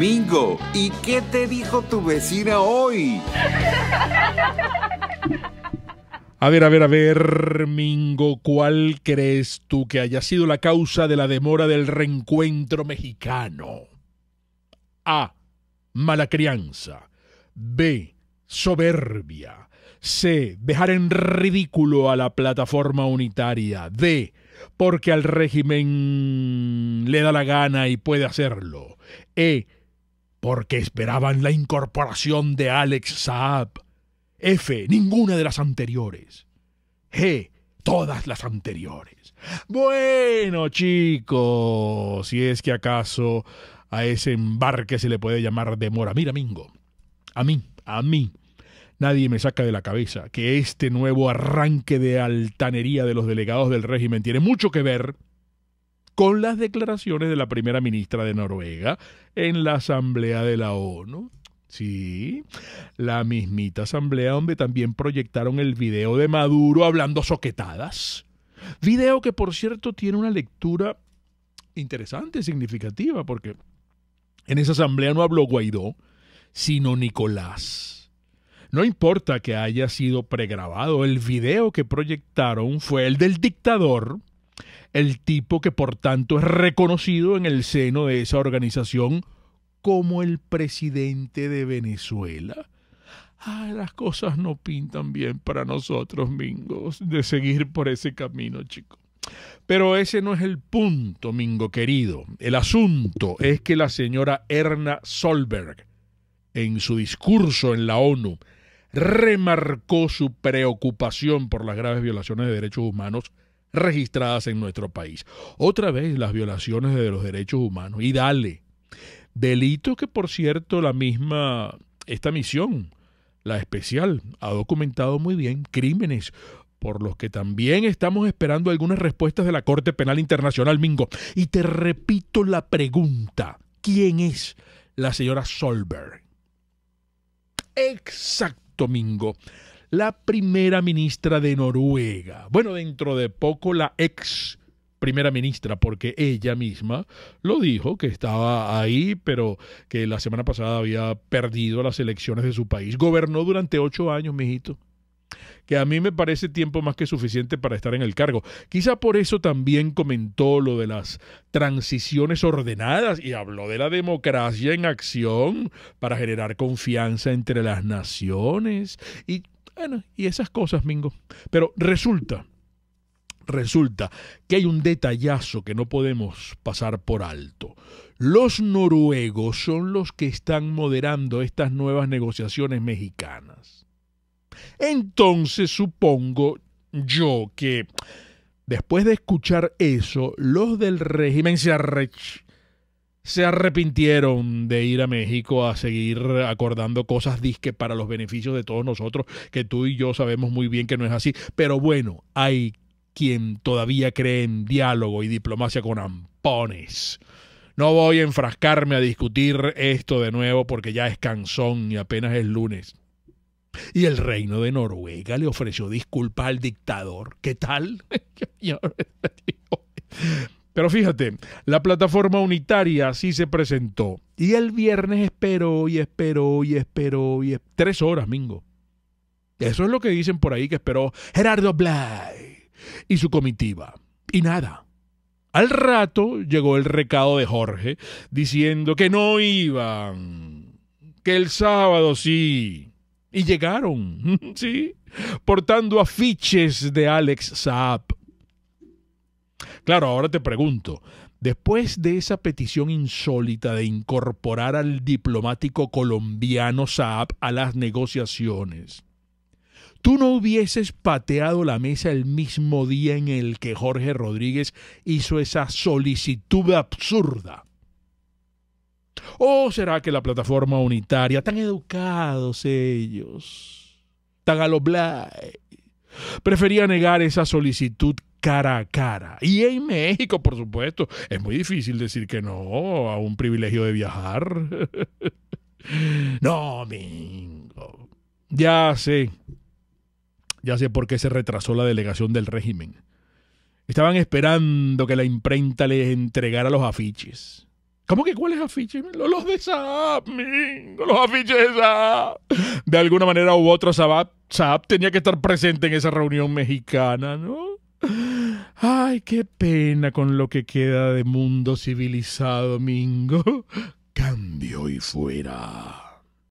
Mingo, ¿y qué te dijo tu vecina hoy? A ver, a ver, a ver, Mingo, ¿cuál crees tú que haya sido la causa de la demora del reencuentro mexicano? A. Mala crianza. B soberbia. C. Dejar en ridículo a la plataforma unitaria. D. Porque al régimen le da la gana y puede hacerlo. E. Porque esperaban la incorporación de Alex Saab. F. Ninguna de las anteriores. G. Todas las anteriores. Bueno, chicos, si es que acaso a ese embarque se le puede llamar demora. Mira, Mingo, a mí, a mí, nadie me saca de la cabeza que este nuevo arranque de altanería de los delegados del régimen tiene mucho que ver con las declaraciones de la primera ministra de Noruega en la Asamblea de la ONU. Sí, la mismita asamblea donde también proyectaron el video de Maduro hablando soquetadas. Video que por cierto tiene una lectura interesante, significativa, porque en esa asamblea no habló Guaidó, sino Nicolás. No importa que haya sido pregrabado, el video que proyectaron fue el del dictador, el tipo que por tanto es reconocido en el seno de esa organización como el presidente de Venezuela. Ah, las cosas no pintan bien para nosotros, Mingos, de seguir por ese camino, chico. Pero ese no es el punto, Mingo querido. El asunto es que la señora Erna Solberg, en su discurso en la ONU remarcó su preocupación por las graves violaciones de derechos humanos registradas en nuestro país. Otra vez las violaciones de los derechos humanos. Y dale, delito que por cierto la misma, esta misión, la especial, ha documentado muy bien crímenes por los que también estamos esperando algunas respuestas de la Corte Penal Internacional, Mingo. Y te repito la pregunta, ¿quién es la señora Solberg? Exacto domingo la primera ministra de Noruega. Bueno, dentro de poco la ex primera ministra, porque ella misma lo dijo, que estaba ahí, pero que la semana pasada había perdido las elecciones de su país. Gobernó durante ocho años, mijito que a mí me parece tiempo más que suficiente para estar en el cargo. Quizá por eso también comentó lo de las transiciones ordenadas y habló de la democracia en acción para generar confianza entre las naciones y, y esas cosas, Mingo. Pero resulta, resulta que hay un detallazo que no podemos pasar por alto. Los noruegos son los que están moderando estas nuevas negociaciones mexicanas. Entonces supongo yo que después de escuchar eso, los del régimen se, se arrepintieron de ir a México a seguir acordando cosas disque para los beneficios de todos nosotros, que tú y yo sabemos muy bien que no es así. Pero bueno, hay quien todavía cree en diálogo y diplomacia con ampones. No voy a enfrascarme a discutir esto de nuevo porque ya es cansón y apenas es lunes. Y el reino de Noruega le ofreció disculpa al dictador. ¿Qué tal? Pero fíjate, la plataforma unitaria así se presentó. Y el viernes esperó y esperó y esperó y esperó. tres horas, Mingo. Eso es lo que dicen por ahí que esperó Gerardo Blay y su comitiva. Y nada. Al rato llegó el recado de Jorge diciendo que no iban, que el sábado sí, y llegaron, ¿sí? Portando afiches de Alex Saab. Claro, ahora te pregunto, después de esa petición insólita de incorporar al diplomático colombiano Saab a las negociaciones, ¿tú no hubieses pateado la mesa el mismo día en el que Jorge Rodríguez hizo esa solicitud absurda? ¿O será que la plataforma unitaria, tan educados ellos, tan a prefería negar esa solicitud cara a cara? Y en México, por supuesto, es muy difícil decir que no a un privilegio de viajar. no, Mingo. Ya sé. Ya sé por qué se retrasó la delegación del régimen. Estaban esperando que la imprenta les entregara los afiches ¿Cómo que cuáles afiches? Los de Saab, los afiches de Saab. De alguna manera u otra, Saab, tenía que estar presente en esa reunión mexicana, ¿no? Ay, qué pena con lo que queda de mundo civilizado, Mingo. Cambio y fuera.